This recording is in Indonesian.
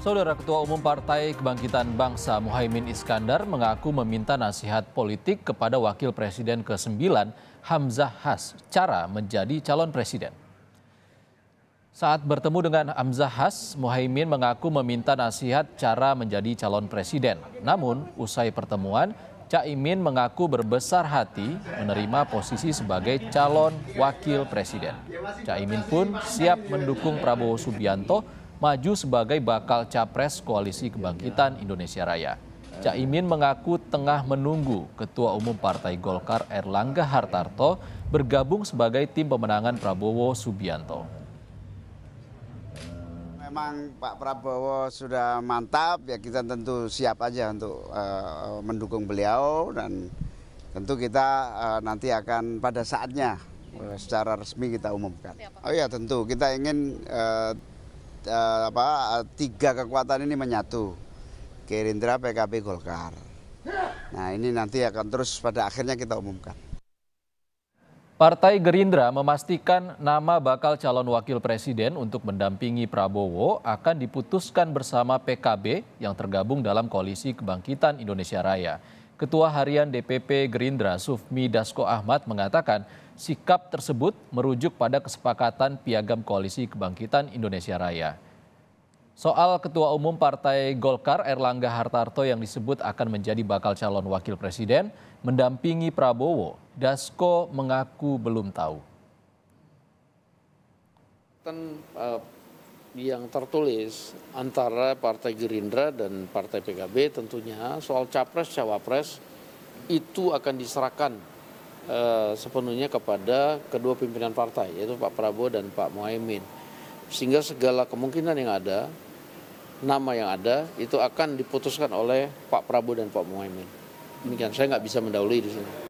Saudara Ketua Umum Partai Kebangkitan Bangsa Muhaimin Iskandar mengaku meminta nasihat politik kepada Wakil Presiden ke-9 Hamzah Has cara menjadi calon presiden. Saat bertemu dengan Hamzah Has, Muhaimin mengaku meminta nasihat cara menjadi calon presiden. Namun, usai pertemuan, Caimin mengaku berbesar hati menerima posisi sebagai calon wakil presiden. Caimin pun siap mendukung Prabowo Subianto maju sebagai bakal capres Koalisi Kebangkitan iya. Indonesia Raya. Eh. Caimin mengaku tengah menunggu Ketua Umum Partai Golkar Erlangga Hartarto bergabung sebagai tim pemenangan Prabowo Subianto. Memang Pak Prabowo sudah mantap, ya kita tentu siap aja untuk uh, mendukung beliau dan tentu kita uh, nanti akan pada saatnya uh, secara resmi kita umumkan. Iya, oh ya tentu kita ingin uh, uh, apa tiga kekuatan ini menyatu. Gerindra, PKB, Golkar. Nah, ini nanti akan terus pada akhirnya kita umumkan. Partai Gerindra memastikan nama bakal calon wakil presiden untuk mendampingi Prabowo akan diputuskan bersama PKB yang tergabung dalam koalisi Kebangkitan Indonesia Raya. Ketua Harian DPP Gerindra Sufmi Dasko Ahmad mengatakan sikap tersebut merujuk pada kesepakatan piagam koalisi kebangkitan Indonesia Raya. Soal Ketua Umum Partai Golkar Erlangga Hartarto yang disebut akan menjadi bakal calon wakil presiden mendampingi Prabowo, Dasko mengaku belum tahu. Eh, yang tertulis antara Partai Gerindra dan Partai PKB tentunya soal capres cawapres itu akan diserahkan uh, sepenuhnya kepada kedua pimpinan partai yaitu Pak Prabowo dan Pak Mohaimin sehingga segala kemungkinan yang ada nama yang ada itu akan diputuskan oleh Pak Prabowo dan Pak Mohaimin demikian saya nggak bisa mendahului di sini.